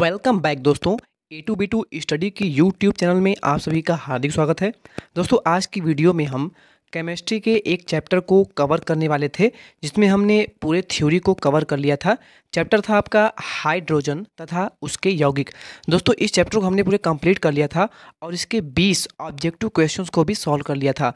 welcome back दोस्तों A two B two study की YouTube channel में आप सभी का हार्दिक स्वागत है दोस्तों आज की वीडियो में हम केमिस्ट्री के एक चैप्टर को कवर करने वाले थे जिसमें हमने पूरे थ्योरी को कवर कर लिया था चैप्टर था आपका हाइड्रोजन तथा उसके यौगिक दोस्तों इस चैप्टर को हमने पूरे कंप्लीट कर लिया था और इसके 20 ऑब्जेक्टिव क्वेश्चंस को भी सॉल्व कर लिया था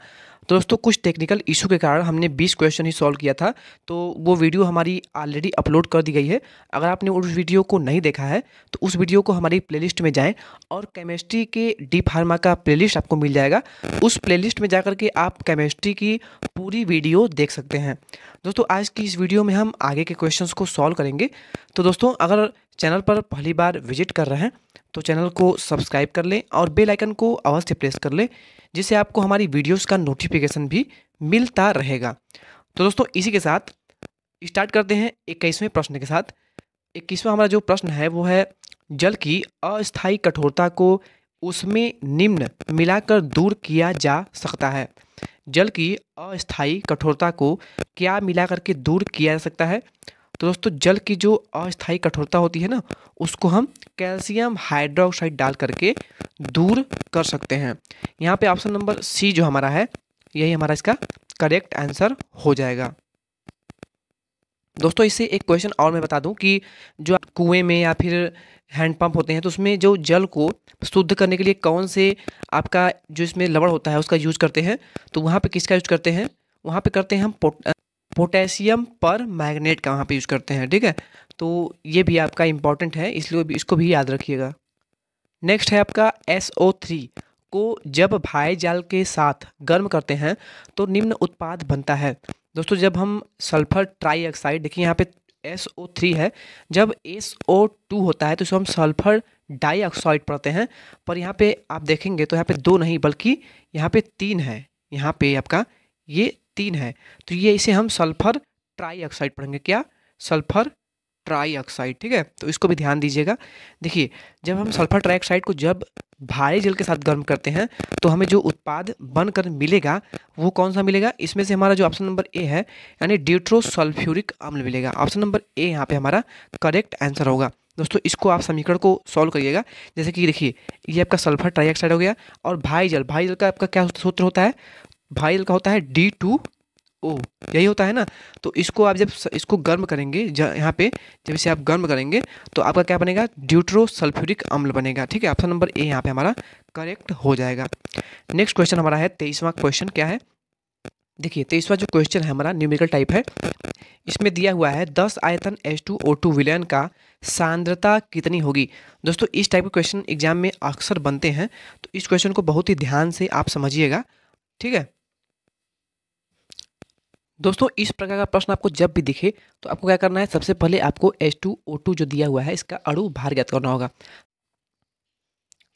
तो दोस्तों कुछ टेक्निकल इशू के कारण हमने 20 क्वेश्चन ही सॉल्व किया था तो वो वीडियो हमारी ऑलरेडी अपलोड कर दी गई है अगर आपने उस वीडियो को नहीं देखा है तो उस वीडियो को हमारी प्लेलिस्ट में जाएं और केमिस्ट्री के डी फार्मा का प्लेलिस्ट आपको मिल जाएगा उस प्लेलिस्ट में जाकर के आप केमिस्ट्री की पूरी वीडियो देख सकते हैं दोस्तों आज की इस वीडियो में हम आगे के क्वेश्चन को सॉल्व करेंगे तो दोस्तों अगर चैनल पर पहली बार विजिट कर रहे हैं तो चैनल को सब्सक्राइब कर लें और बेल आइकन को अवश्य प्रेस कर लें जिससे आपको हमारी वीडियोस का नोटिफिकेशन भी मिलता रहेगा तो दोस्तों इसी के साथ स्टार्ट करते हैं इक्कीसवें प्रश्न के साथ इक्कीसवा हमारा जो प्रश्न है वो है जल की अस्थायी कठोरता को उसमें निम्न मिलाकर दूर किया जा सकता है जल की अस्थायी कठोरता को क्या मिला करके दूर किया जा सकता है तो दोस्तों जल की जो अस्थायी कठोरता होती है ना उसको हम कैल्शियम हाइड्रोक्साइड डाल करके दूर कर सकते हैं यहाँ पे ऑप्शन नंबर सी जो हमारा है यही हमारा इसका करेक्ट आंसर हो जाएगा दोस्तों इससे एक क्वेश्चन और मैं बता दूं कि जो कुएं में या फिर हैंडपम्प होते हैं तो उसमें जो जल को शुद्ध करने के लिए कौन से आपका जो इसमें लवड़ होता है उसका यूज करते हैं तो वहाँ पर किसका यूज करते हैं वहाँ पर करते हैं हम पोटेशियम पर मैग्नेट का वहाँ पे यूज़ करते हैं ठीक है तो ये भी आपका इम्पॉर्टेंट है इसलिए इसको भी याद रखिएगा नेक्स्ट है आपका एस ओ थ्री को जब भाई जाल के साथ गर्म करते हैं तो निम्न उत्पाद बनता है दोस्तों जब हम सल्फर ट्राईऑक्साइड देखिए यहाँ पे एस ओ थ्री है जब एस ओ टू होता है तो इसको हम सल्फर डाईऑक्साइड पढ़ते हैं पर यहाँ पे आप देखेंगे तो यहाँ पे दो नहीं बल्कि यहाँ पे तीन है यहाँ पे आपका ये तीन है तो ये इसे हम सल्फर ट्राईऑक्साइड पढ़ेंगे क्या सल्फर ट्राईऑक्साइड ठीक है तो इसको भी ध्यान दीजिएगा देखिए जब हम सल्फर ट्राईऑक्साइड को जब भारी जल के साथ गर्म करते हैं तो हमें जो उत्पाद बनकर मिलेगा वो कौन सा मिलेगा इसमें से हमारा जो ऑप्शन नंबर ए है यानी ड्यूट्रोसल्फ्यूरिक अम्ल मिलेगा ऑप्शन नंबर ए यहाँ पे हमारा करेक्ट आंसर होगा दोस्तों इसको आप समीकरण को सॉल्व करिएगा जैसे कि देखिए ये आपका सल्फर ट्राईऑक्साइड हो गया और भाई जल भाई जल का आपका क्या सूत्र होता है भाइल का होता है डी टू ओ यही होता है ना तो इसको आप जब इसको गर्म करेंगे यहाँ पे जब इसे आप गर्म करेंगे तो आपका क्या बनेगा ड्यूट्रो सल्फ्यूरिक अम्ल बनेगा ठीक है ऑप्शन नंबर ए यहाँ पे हमारा करेक्ट हो जाएगा नेक्स्ट क्वेश्चन हमारा है तेईसवा क्वेश्चन क्या है देखिए तेईसवा जो क्वेश्चन है हमारा न्यूमेरिकल टाइप है इसमें दिया हुआ है दस आयतन एच टू ओ टू विलयन का सांद्रता कितनी होगी दोस्तों इस टाइप के क्वेश्चन एग्जाम में अक्सर बनते हैं तो इस क्वेश्चन को बहुत ही ध्यान से आप समझिएगा ठीक है दोस्तों इस प्रकार का प्रश्न आपको जब भी दिखे तो आपको क्या करना है सबसे पहले आपको टू ओ टू जो दिया हुआ है इसका अणु भार ज्ञात करना होगा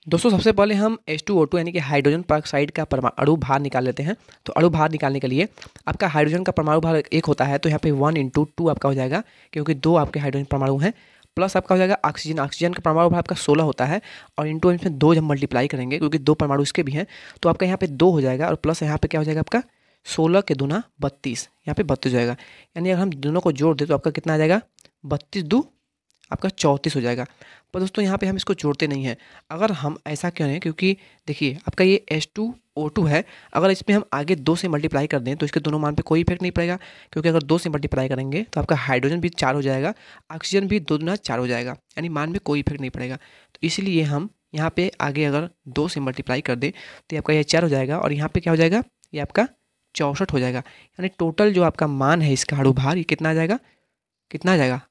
दोस्तों सबसे पहले हम टू ओ टू यानी कि हाइड्रोजन परऑक्साइड का परमाणु अणु भार निकाल लेते हैं तो अणु भार निकालने के लिए आपका हाइड्रोजन का परमाणु भार एक होता है तो यहाँ पे वन इंटू टू आपका हो जाएगा क्योंकि दो आपके हाइड्रोजन परमाणु हैं प्लस आपका हो जाएगा ऑक्सीजन ऑक्सीजन का परमाणु भार आपका सोलह होता है और इंटू इसमें दो जब मल्टीप्लाई करेंगे क्योंकि दो परमाणु इसके भी हैं तो आपका यहाँ पे दो हो जाएगा और प्लस यहाँ पे क्या हो जाएगा आपका सोलह के दुना बत्तीस यहाँ पे बत्तीस हो जाएगा यानी अगर हम दोनों को जोड़ दें तो आपका कितना आ जाएगा बत्तीस दो आपका चौंतीस हो जाएगा पर दोस्तों यहाँ पे हम इसको जोड़ते नहीं हैं अगर हम ऐसा क्यों नहीं क्योंकि देखिए आपका ये एस टू ओ टू है अगर इसमें हम आगे दो से मल्टीप्लाई कर दें तो इसके दोनों मान पे कोई इफेक्ट नहीं पड़ेगा क्योंकि अगर दो से मल्टीप्लाई करेंगे तो आपका हाइड्रोजन भी चार हो जाएगा ऑक्सीजन भी दो दुना चार हो जाएगा यानी मान में कोई इफेक्ट नहीं पड़ेगा तो इसलिए हम यहाँ पे आगे अगर दो से मल्टीप्लाई कर दें तो आपका यह चार हो जाएगा और यहाँ पे क्या हो जाएगा ये आपका चौंसठ हो जाएगा यानी टोटल जो आपका मान है इसका अड़ुभार ये कितना आ जाएगा कितना आ जाएगा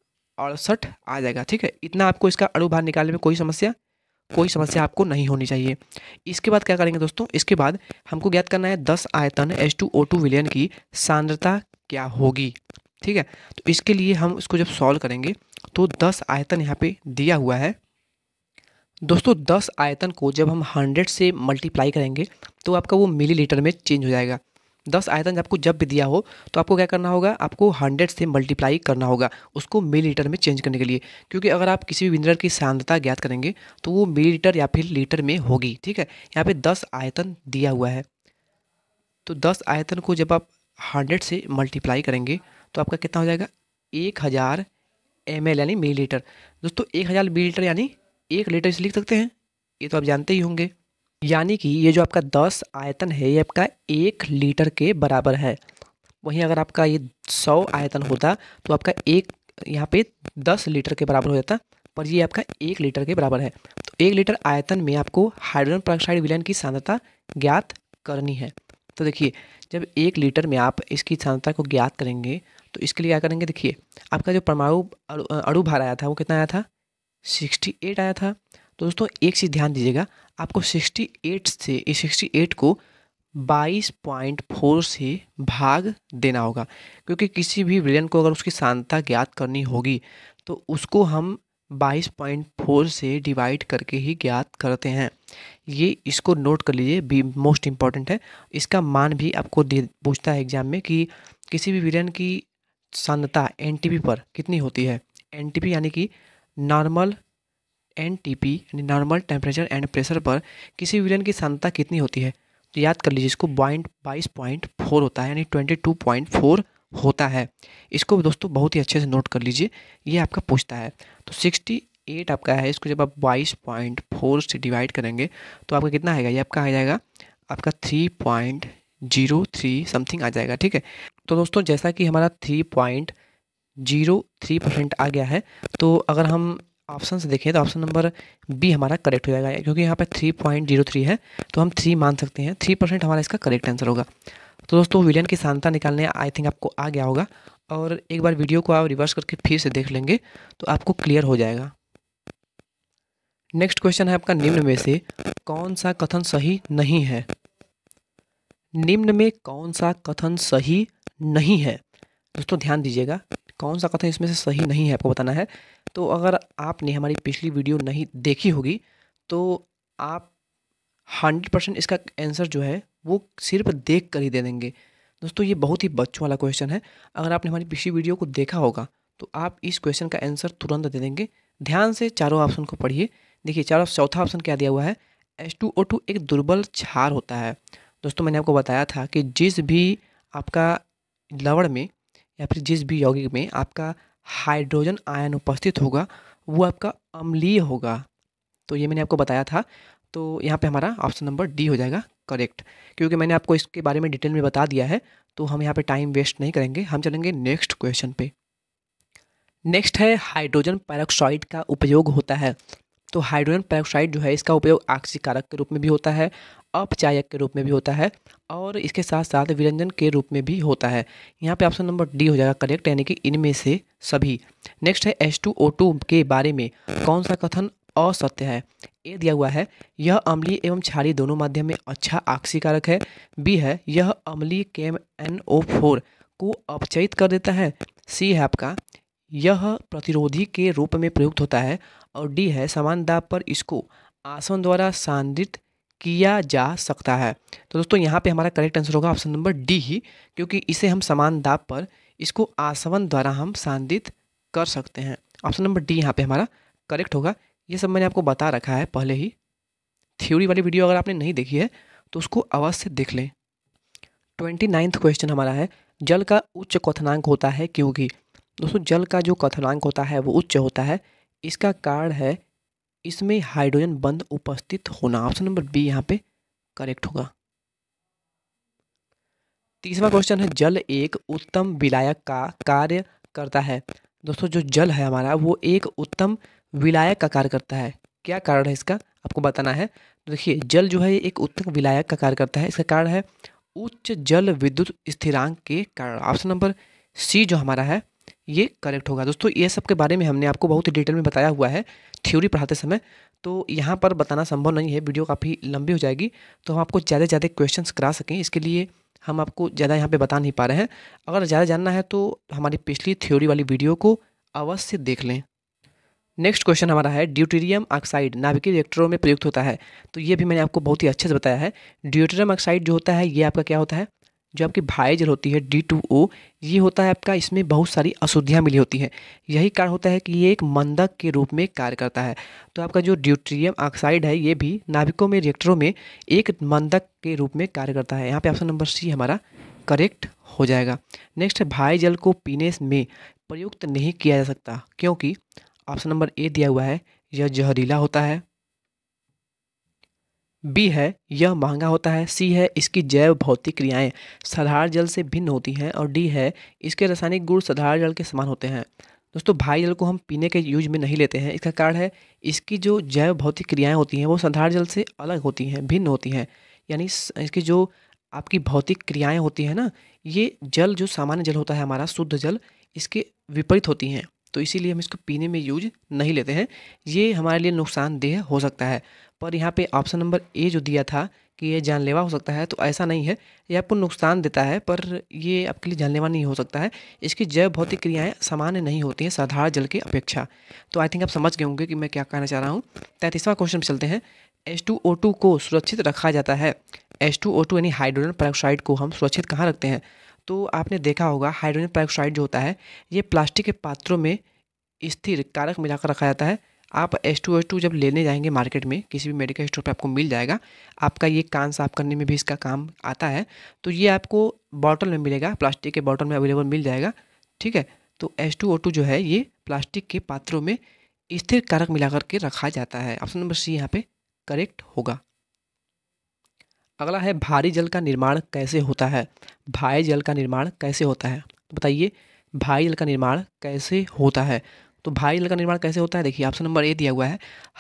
अड़सठ आ जाएगा ठीक है इतना आपको इसका अड़ुभार निकालने में कोई समस्या कोई समस्या आपको नहीं होनी चाहिए इसके बाद क्या करेंगे दोस्तों इसके बाद हमको ज्ञात करना है दस आयतन एच टू ओ टू विलियन की सांद्रता क्या होगी ठीक है तो इसके लिए हम इसको जब सॉल्व करेंगे तो दस आयतन यहाँ पर दिया हुआ है दोस्तों दस आयतन को जब हम हंड्रेड से मल्टीप्लाई करेंगे तो आपका वो मिलीलीटर में चेंज हो जाएगा दस आयतन आपको जब भी दिया हो तो आपको क्या करना होगा आपको हंड्रेड से मल्टीप्लाई करना होगा उसको मिली लीटर में चेंज करने के लिए क्योंकि अगर आप किसी भी मिनरल की सांद्रता ज्ञात करेंगे तो वो मिली लीटर या फिर लीटर में होगी ठीक है यहाँ पे दस आयतन दिया हुआ है तो दस आयतन को जब आप हंड्रेड से मल्टीप्लाई करेंगे तो आपका कितना हो जाएगा एक हज़ार एम एल यानी मिली लीटर दोस्तों एक हज़ार मिली लीटर यानी एक लीटर इसे लिख सकते हैं ये तो आप जानते ही होंगे यानी कि ये जो आपका दस आयतन है ये आपका एक लीटर के बराबर है वहीं अगर आपका ये सौ आयतन होता तो आपका एक यहाँ पे दस लीटर के बराबर हो जाता पर ये आपका एक लीटर के बराबर है तो एक लीटर आयतन में आपको हाइड्रोजन परऑक्साइड विलयन की सांद्रता ज्ञात करनी है तो देखिए जब एक लीटर में आप इसकी सांद्रता को ज्ञात करेंगे तो इसके लिए क्या करेंगे देखिए आपका जो परमाणु अड़ू भार आया था वो कितना आया था सिक्सटी एट आया था तो दोस्तों एक चीज़ ध्यान दीजिएगा आपको 68 से 68 को 22.4 से भाग देना होगा क्योंकि किसी भी विलियन को अगर उसकी शांता ज्ञात करनी होगी तो उसको हम 22.4 से डिवाइड करके ही ज्ञात करते हैं ये इसको नोट कर लीजिए भी मोस्ट इम्पॉर्टेंट है इसका मान भी आपको दे पूछता है एग्जाम में कि किसी भी विलियन की शांतता एन पर कितनी होती है एन यानी कि नॉर्मल एन टी पी यानी नॉर्मल टेम्परेचर एंड प्रेशर पर किसी विलन की सांद्रता कितनी होती है तो याद कर लीजिए इसको पॉइंट बाईस पॉइंट फोर होता है यानी ट्वेंटी टू पॉइंट फोर होता है इसको दोस्तों बहुत ही अच्छे से नोट कर लीजिए ये आपका पूछता है तो सिक्सटी एट आपका है इसको जब आप बाईस पॉइंट फोर से डिवाइड करेंगे तो आपका कितना आएगा ये आपका आ जाएगा आपका three point zero three something आ जाएगा ठीक है तो दोस्तों जैसा कि हमारा three point zero three percent आ गया है तो अगर हम ऑप्शन से देखें तो ऑप्शन नंबर बी हमारा करेक्ट हो जाएगा क्योंकि यहाँ पर थ्री पॉइंट जीरो थ्री है तो हम थ्री मान सकते हैं थ्री परसेंट हमारा इसका करेक्ट आंसर होगा तो दोस्तों विलियन की सांता निकालने आई थिंक आपको आ गया होगा और एक बार वीडियो को आप रिवर्स करके फिर से देख लेंगे तो आपको क्लियर हो जाएगा नेक्स्ट क्वेश्चन है आपका निम्न में से कौन सा कथन सही नहीं है निम्न में कौन सा कथन सही नहीं है दोस्तों ध्यान दीजिएगा कौन सा कथन इसमें से सही नहीं है आपको बताना है तो अगर आपने हमारी पिछली वीडियो नहीं देखी होगी तो आप हंड्रेड परसेंट इसका आंसर जो है वो सिर्फ देख कर ही दे देंगे दोस्तों ये बहुत ही बच्चों वाला क्वेश्चन है अगर आपने हमारी पिछली वीडियो को देखा होगा तो आप इस क्वेश्चन का आंसर तुरंत दे देंगे ध्यान से चारों ऑप्शन को पढ़िए देखिए चारों चौथा ऑप्शन क्या दिया हुआ है एस टू ओ टू एक दुर्बल छार होता है दोस्तों मैंने आपको बताया था कि जिस भी आपका लवड़ में या फिर जिस भी यौगिक में आपका हाइड्रोजन आयन उपस्थित होगा वो आपका अम्लीय होगा तो ये मैंने आपको बताया था तो यहाँ पे हमारा ऑप्शन नंबर डी हो जाएगा करेक्ट क्योंकि मैंने आपको इसके बारे में डिटेल में बता दिया है तो हम यहाँ पे टाइम वेस्ट नहीं करेंगे हम चलेंगे नेक्स्ट क्वेश्चन पे नेक्स्ट है हाइड्रोजन पैरोक्साइड का उपयोग होता है तो हाइड्रोजन पेरोक्साइड जो है इसका उपयोग आक्सीकारक के रूप में भी होता है अपचायक के रूप में भी होता है और इसके साथ साथ विरंजन के रूप में भी होता है यहाँ पे ऑप्शन नंबर डी हो जाएगा करेक्ट यानी कि इनमें से सभी नेक्स्ट है एच टू ओ टू के बारे में कौन सा कथन असत्य है ए दिया हुआ है यह अम्लीय एवं छाड़ी दोनों माध्यम में अच्छा आक्सीकारक है बी है यह अम्लीय केम एन ओ फोर को अपचयित कर देता है सी है आपका यह प्रतिरोधी के रूप में प्रयुक्त होता है और डी है समान दाब पर इसको आसन द्वारा सांदित किया जा सकता है तो दोस्तों यहाँ पे हमारा करेक्ट आंसर होगा ऑप्शन नंबर डी ही क्योंकि इसे हम समान दाब पर इसको आसवन द्वारा हम सांदित कर सकते हैं ऑप्शन नंबर डी यहाँ पे हमारा करेक्ट होगा ये सब मैंने आपको बता रखा है पहले ही थ्योरी वाली वीडियो अगर आपने नहीं देखी है तो उसको अवश्य देख लें ट्वेंटी नाइन्थ क्वेश्चन हमारा है जल का उच्च कथनांक होता है क्योंकि दोस्तों जल का जो कथनांक होता है वो उच्च होता है इसका कारण है इसमें हाइड्रोजन बंद उपस्थित होना ऑप्शन नंबर बी यहाँ पे करेक्ट होगा तीसरा क्वेश्चन है जल एक उत्तम विलायक का कार्य करता है दोस्तों जो जल है हमारा वो एक उत्तम विलायक का कार्य करता है क्या कारण है इसका आपको बताना है देखिए जल जो है एक उत्तम विलायक का कार्य करता है इसका कारण है उच्च जल विद्युत स्थिरांक के कारण ऑप्शन नंबर सी जो हमारा है ये करेक्ट होगा दोस्तों ये सब के बारे में हमने आपको बहुत ही डिटेल में बताया हुआ है थ्योरी पढ़ाते समय तो यहाँ पर बताना संभव नहीं है वीडियो काफ़ी लंबी हो जाएगी तो हम आपको ज़्यादा से ज़्यादा क्वेश्चन करा सकें इसके लिए हम आपको ज़्यादा यहाँ पर बता नहीं पा रहे हैं अगर ज़्यादा जानना है तो हमारी पिछली थ्योरी वाली वीडियो को अवश्य देख लें नेक्स्ट क्वेश्चन हमारा है ड्यूटेरियम ऑक्साइड नाभिकीय रिएक्टरों में प्रयुक्त होता है तो ये भी मैंने आपको बहुत ही अच्छे से बताया है ड्यूटेरियम ऑक्साइड जो होता है ये आपका क्या होता है जो आपकी भाईजल होती है डी टू ओ ये होता है आपका इसमें बहुत सारी अशुद्धियाँ मिली होती हैं यही कारण होता है कि ये एक मंदक के रूप में कार्य करता है तो आपका जो ड्यूट्रियम ऑक्साइड है ये भी नाभिकों में रिएक्टरों में एक मंदक के रूप में कार्य करता है यहाँ पे ऑप्शन नंबर सी हमारा करेक्ट हो जाएगा नेक्स्ट भाई जल को पीने में प्रयुक्त नहीं किया जा सकता क्योंकि ऑप्शन नंबर ए दिया हुआ है यह जहरीला होता है बी है यह महंगा होता है सी है इसकी जैव भौतिक क्रियाएं साधारण जल से भिन्न होती हैं और डी है इसके रासायनिक गुण साधारण जल के समान होते हैं दोस्तों भाई जल को हम पीने के यूज में नहीं लेते हैं इसका कारण है इसकी जो जैव भौतिक क्रियाएं होती हैं वो साधारण जल से अलग होती हैं भिन्न होती हैं यानी इसकी जो आपकी भौतिक क्रियाएं होती हैं ना ये जल जो सामान्य जल होता है हमारा शुद्ध जल इसके विपरीत होती हैं तो इसीलिए हम इसको पीने में यूज नहीं लेते हैं ये हमारे लिए नुकसानदेह हो सकता है पर यहाँ पे ऑप्शन नंबर ए जो दिया था कि ये जानलेवा हो सकता है तो ऐसा नहीं है ये आपको नुकसान देता है पर ये आपके लिए जानलेवा नहीं हो सकता है इसकी जैव भौतिक क्रियाएं सामान्य नहीं होती हैं साधारण जल की अपेक्षा तो आई थिंक आप समझ गए होंगे कि मैं क्या कहना चाह रहा हूँ तैंतीसवां क्वेश्चन चलते हैं टू को सुरक्षित रखा जाता है टू यानी हाइड्रोजन परऑक्साइड को हम सुरक्षित कहाँ रखते हैं तो आपने देखा होगा हाइड्रोजन पेरोक्साइड जो होता है ये प्लास्टिक के पात्रों में स्थिर कारक मिलाकर रखा जाता है आप एस टू एस टू जब लेने जाएंगे मार्केट में किसी भी मेडिकल स्टोर पर आपको मिल जाएगा आपका ये कान साफ करने में भी इसका काम आता है तो ये आपको बॉटल में मिलेगा प्लास्टिक के बॉटल में अवेलेबल मिल जाएगा ठीक है तो एस टू ओ टू जो है ये प्लास्टिक के पात्रों में स्थिर कारक मिलाकर के रखा जाता है ऑप्शन नंबर सी यहाँ पे करेक्ट होगा अगला है भारी जल का निर्माण कैसे होता है भारी जल का निर्माण कैसे होता है तो बताइए भारी जल का निर्माण कैसे होता है तो भारी जल का निर्माण कैसे होता है देखिए ऑप्शन नंबर ए दिया हुआ है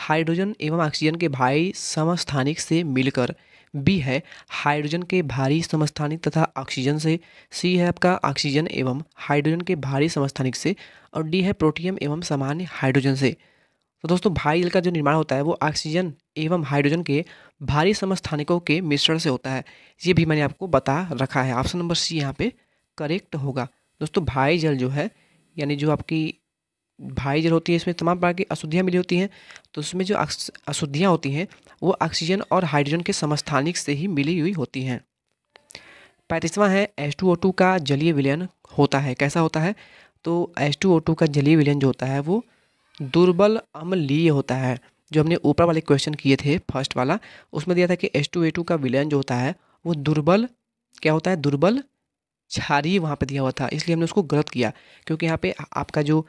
हाइड्रोजन एवं ऑक्सीजन के भारी समस्थानिक से मिलकर बी है हाइड्रोजन के भारी समस्थानिक तथा ऑक्सीजन से सी है आपका ऑक्सीजन एवं हाइड्रोजन के भारी समस्थानिक से और डी है प्रोटियम एवं सामान्य हाइड्रोजन से तो दोस्तों भारी जल का जो निर्माण होता है वो ऑक्सीजन एवं हाइड्रोजन के भारी समस्थानिकों के मिश्रण से होता है ये भी मैंने आपको बता रखा है ऑप्शन नंबर सी यहाँ पे करेक्ट होगा दोस्तों भाई जल जो है यानी जो आपकी भाई जल होती है इसमें तमाम प्रकार की अशुद्धियाँ मिली होती हैं तो उसमें जो अशुद्धियाँ होती हैं वो ऑक्सीजन और हाइड्रोजन के समस्थानिक से ही मिली हुई होती हैं पैंतीसवां है एच टू ओ टू का जलीय विलयन होता है कैसा होता है तो एच टू ओ टू का जलीय विलयन जो होता है वो दुर्बल अम्लीय होता है जो हमने ऊपर वाले क्वेश्चन किए थे फर्स्ट वाला उसमें दिया था कि एस टू ए टू का विलयन जो होता है वो दुर्बल क्या होता है दुर्बल क्षारीय वहाँ पे दिया हुआ था इसलिए हमने उसको गलत किया क्योंकि यहाँ पे आपका जो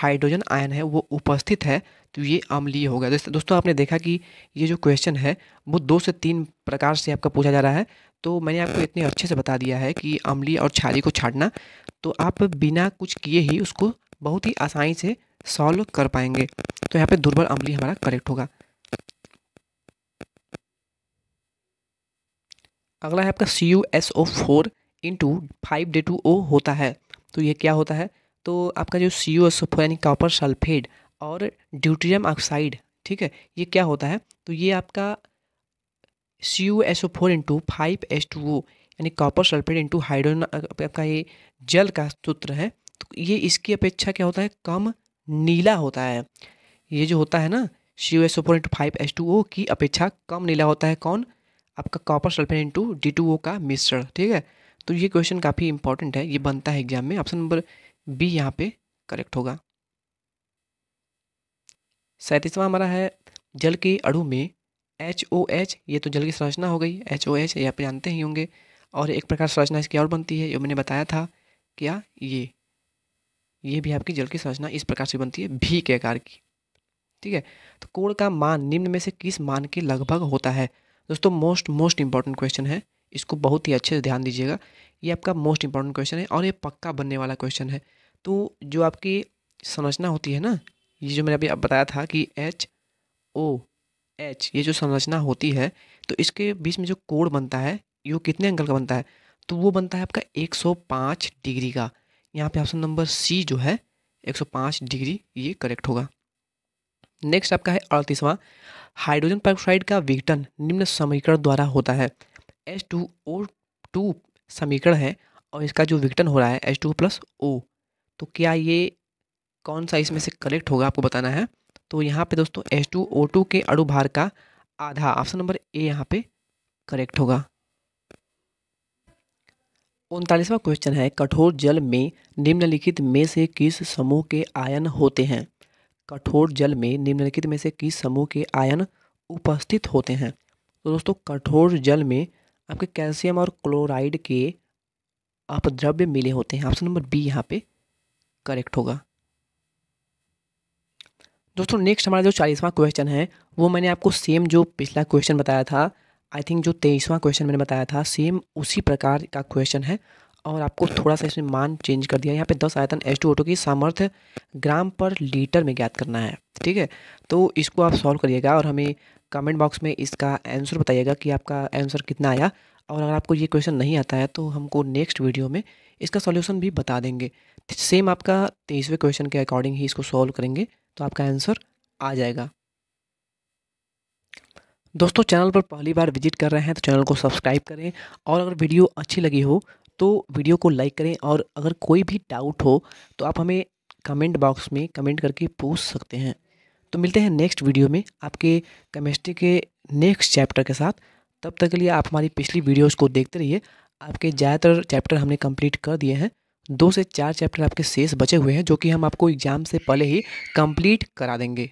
हाइड्रोजन आयन है वो उपस्थित है तो ये अम्लीय हो गया जैसे दोस्तों आपने देखा कि ये जो क्वेश्चन है वो दो से तीन प्रकार से आपका पूछा जा रहा है तो मैंने आपको इतने अच्छे से बता दिया है कि अम्लीय और क्षारीय को छाटना तो आप बिना कुछ किए ही उसको बहुत ही आसानी से सॉल्व कर पाएंगे तो यहाँ पे दुर्बल अम्लीय हमारा करेक्ट होगा अगला है आपका C U S O four into five D two O होता है तो ये क्या होता है तो आपका जो C U S O four यानी कॉपर सल्फेट और ड्यूट्रियम ऑक्साइड ठीक है ये क्या होता है तो ये आपका C U S O four into five S two O यानी कॉपर सल्फेट इंटू हाइड्रोजन आपका ये जल का सूत्र है तो ये इसकी अपेक्षा क्या होता है कम नीला होता है ये जो होता है ना C O S O four into five S two O की अपेक्षा कम नीला होता है कौन आपका copper sulphate into D two O का मिश्रण ठीक है तो ये क्वेश्चन काफ़ी इंपॉर्टेंट है ये बनता है एग्जाम में ऑप्शन नंबर बी यहाँ पे करेक्ट होगा सैंतीसवा हमारा है जल के अड़ू में एच ओ एच ये तो जल की संरचना हो गई एच ओ एच ये आप जानते ही होंगे और एक प्रकार संरचना इसकी और बनती है ये मैंने बताया था क्या ये ये भी आपकी जल की संरचना इस प्रकार से बनती है भी के आकार की ठीक है तो कोण का मान निम्न में से किस मान के लगभग होता है दोस्तों मोस्ट मोस्ट इंपॉर्टेंट क्वेश्चन है इसको बहुत ही अच्छे से ध्यान दीजिएगा ये आपका मोस्ट इंपॉर्टेंट क्वेश्चन है और ये पक्का बनने वाला क्वेश्चन है तो जो आपकी संरचना होती है ना ये जो मैंने अभी बताया था कि एच ओ एच ये जो संरचना होती है तो इसके बीच में जो कोण बनता है ये कितने एंगल का बनता है तो वो बनता है आपका 105 डिग्री का यहाँ पे ऑप्शन नंबर सी जो है 105 डिग्री ये करेक्ट होगा नेक्स्ट आपका है अड़तीसवां हाइड्रोजन पाइक्साइड का विघटन निम्न समीकरण द्वारा होता है एच टू ओ टू समीकरण है और इसका जो विघटन हो रहा है एच टू प्लस ओ तो क्या ये कौन सा इसमें से करेक्ट होगा आपको बताना है तो यहाँ पे दोस्तों एच टू ओ टू के अड़ुभार का आधा ऑप्शन नंबर ए यहाँ पे करेक्ट होगा उनतालीसवां क्वेश्चन है कठोर जल में निम्नलिखित में से किस समूह के आयन होते हैं कठोर जल में निम्नलिखित में से किस समूह के आयन उपस्थित होते हैं तो दोस्तों कठोर जल में आपके कैल्शियम और क्लोराइड के अपद्रव्य मिले होते हैं ऑप्शन नंबर बी यहाँ पे करेक्ट होगा दोस्तों नेक्स्ट हमारा जो चालीसवां क्वेश्चन है वो मैंने आपको सेम जो पिछला क्वेश्चन बताया था आई थिंक जो तेईसवां क्वेश्चन मैंने बताया था सेम उसी प्रकार का क्वेश्चन है और आपको थोड़ा सा इसमें मान चेंज कर दिया यहाँ पे दस आयतन एच टू की सामर्थ्य ग्राम पर लीटर में ज्ञात करना है ठीक है तो इसको आप सॉल्व करिएगा और हमें कमेंट बॉक्स में इसका आंसर बताइएगा कि आपका आंसर कितना आया और अगर आपको ये क्वेश्चन नहीं आता है तो हमको नेक्स्ट वीडियो में इसका सॉल्यूशन भी बता देंगे सेम आपका तेईसवें क्वेश्चन के अकॉर्डिंग ही इसको सॉल्व करेंगे तो आपका आंसर आ जाएगा दोस्तों चैनल पर पहली बार विजिट कर रहे हैं तो चैनल को सब्सक्राइब करें और अगर वीडियो अच्छी लगी हो तो वीडियो को लाइक करें और अगर कोई भी डाउट हो तो आप हमें कमेंट बॉक्स में कमेंट करके पूछ सकते हैं तो मिलते हैं नेक्स्ट वीडियो में आपके केमिस्ट्री के नेक्स्ट चैप्टर के साथ तब तक के लिए आप हमारी पिछली वीडियोज़ को देखते रहिए आपके ज़्यादातर चैप्टर हमने कम्प्लीट कर दिए हैं दो से चार चैप्टर आपके शेष बचे हुए हैं जो कि हम आपको एग्ज़ाम से पहले ही कम्प्लीट करा देंगे